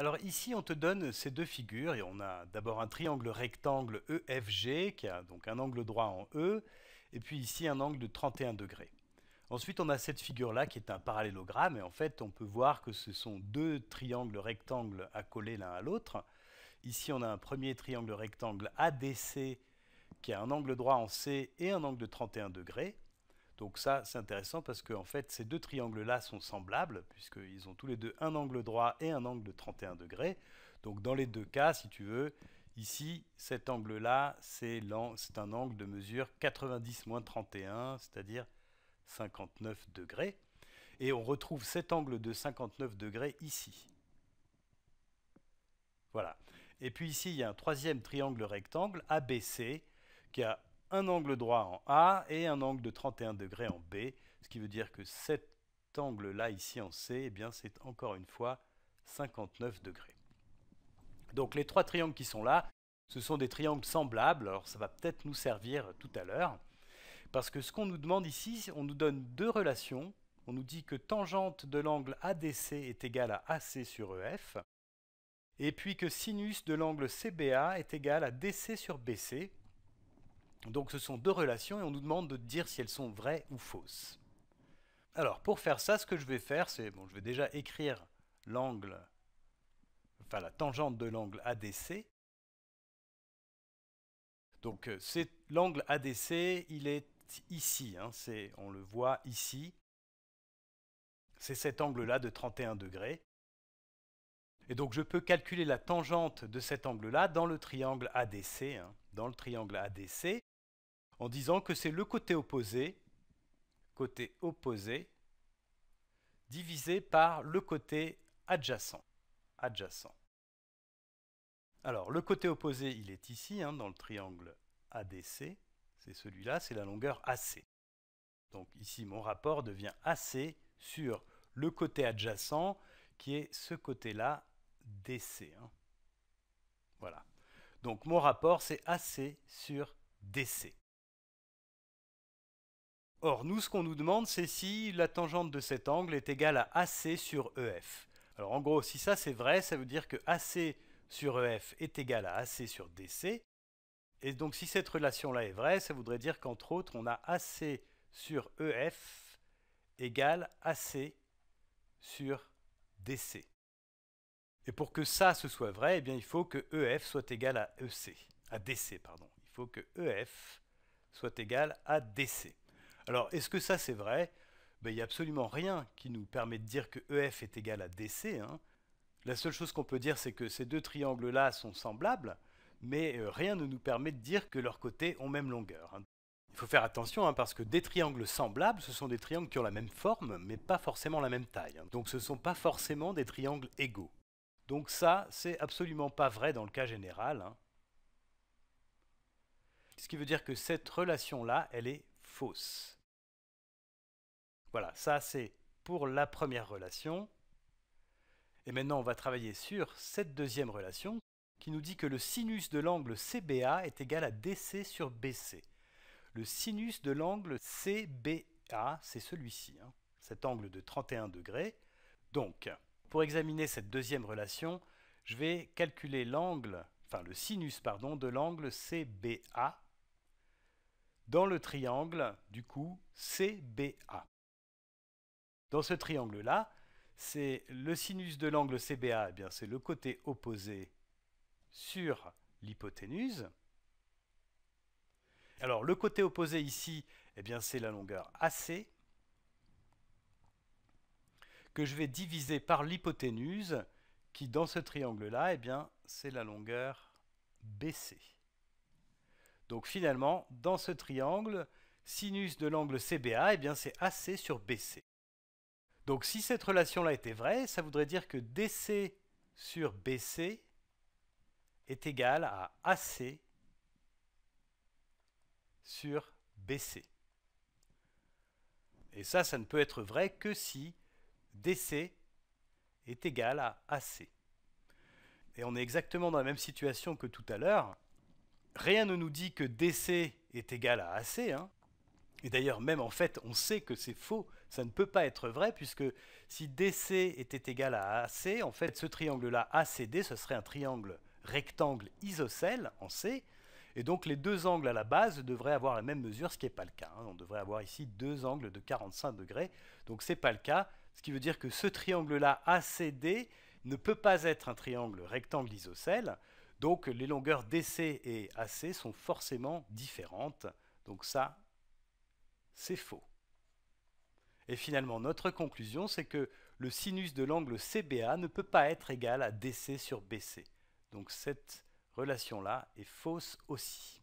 Alors ici, on te donne ces deux figures et on a d'abord un triangle rectangle EFG qui a donc un angle droit en E et puis ici un angle de 31 degrés. Ensuite, on a cette figure-là qui est un parallélogramme et en fait, on peut voir que ce sont deux triangles rectangles à coller l'un à l'autre. Ici, on a un premier triangle rectangle ADC qui a un angle droit en C et un angle de 31 degrés. Donc ça, c'est intéressant parce que fait, ces deux triangles-là sont semblables, puisqu'ils ont tous les deux un angle droit et un angle de 31 degrés. Donc dans les deux cas, si tu veux, ici, cet angle-là, c'est un angle de mesure 90-31, c'est-à-dire 59 degrés. Et on retrouve cet angle de 59 degrés ici. Voilà. Et puis ici, il y a un troisième triangle rectangle, ABC, qui a un angle droit en A et un angle de 31 degrés en B, ce qui veut dire que cet angle-là ici en C, eh bien c'est encore une fois 59 degrés. Donc les trois triangles qui sont là, ce sont des triangles semblables, alors ça va peut-être nous servir tout à l'heure, parce que ce qu'on nous demande ici, on nous donne deux relations, on nous dit que tangente de l'angle ADC est égale à AC sur EF, et puis que sinus de l'angle CBA est égal à DC sur BC, donc ce sont deux relations et on nous demande de dire si elles sont vraies ou fausses. Alors pour faire ça, ce que je vais faire, c'est bon, je vais déjà écrire l'angle, enfin la tangente de l'angle ADC. Donc euh, l'angle ADC, il est ici, hein, on le voit ici. C'est cet angle-là de 31 degrés. Et donc je peux calculer la tangente de cet angle-là dans le triangle ADC. Hein, dans le triangle ADC, en disant que c'est le côté opposé, côté opposé, divisé par le côté adjacent. adjacent. Alors, le côté opposé, il est ici, hein, dans le triangle ADC. C'est celui-là, c'est la longueur AC. Donc ici, mon rapport devient AC sur le côté adjacent, qui est ce côté-là, DC. Hein. Voilà. Donc mon rapport, c'est AC sur DC. Or, nous, ce qu'on nous demande, c'est si la tangente de cet angle est égale à AC sur EF. Alors, en gros, si ça c'est vrai, ça veut dire que AC sur EF est égal à AC sur DC. Et donc, si cette relation-là est vraie, ça voudrait dire qu'entre autres, on a AC sur EF égale AC sur DC. Et pour que ça ce soit vrai, eh il faut que EF soit égal à EC, à DC, pardon. Il faut que EF soit égal à DC. Alors, est-ce que ça c'est vrai ben, Il n'y a absolument rien qui nous permet de dire que EF est égal à DC. Hein. La seule chose qu'on peut dire, c'est que ces deux triangles-là sont semblables, mais euh, rien ne nous permet de dire que leurs côtés ont même longueur. Hein. Il faut faire attention hein, parce que des triangles semblables, ce sont des triangles qui ont la même forme, mais pas forcément la même taille. Donc ce ne sont pas forcément des triangles égaux. Donc ça, c'est absolument pas vrai dans le cas général. Ce qui veut dire que cette relation-là, elle est fausse. Voilà, ça c'est pour la première relation. Et maintenant, on va travailler sur cette deuxième relation qui nous dit que le sinus de l'angle CBA est égal à DC sur BC. Le sinus de l'angle CBA, c'est celui-ci, hein. cet angle de 31 degrés. Donc, pour examiner cette deuxième relation, je vais calculer l'angle, enfin le sinus pardon, de l'angle CBA dans le triangle du coup CBA. Dans ce triangle-là, c'est le sinus de l'angle CBA, eh bien c'est le côté opposé sur l'hypoténuse. Alors le côté opposé ici, eh bien c'est la longueur AC que je vais diviser par l'hypoténuse qui dans ce triangle-là, eh bien c'est la longueur BC. Donc finalement, dans ce triangle, sinus de l'angle CBA, eh bien c'est AC sur BC. Donc si cette relation-là était vraie, ça voudrait dire que DC sur BC est égal à AC sur BC. Et ça, ça ne peut être vrai que si DC est égal à AC. Et on est exactement dans la même situation que tout à l'heure. Rien ne nous dit que DC est égal à AC. Hein. Et d'ailleurs, même en fait, on sait que c'est faux. Ça ne peut pas être vrai, puisque si DC était égal à AC, en fait, ce triangle-là, ACD, ce serait un triangle rectangle isocèle en C. Et donc, les deux angles à la base devraient avoir la même mesure, ce qui n'est pas le cas. Hein. On devrait avoir ici deux angles de 45 degrés. Donc, ce n'est pas le cas. Ce qui veut dire que ce triangle-là, ACD, ne peut pas être un triangle rectangle isocèle. Donc, les longueurs DC et AC sont forcément différentes. Donc, ça, c'est faux. Et finalement, notre conclusion, c'est que le sinus de l'angle CBA ne peut pas être égal à DC sur BC. Donc cette relation-là est fausse aussi.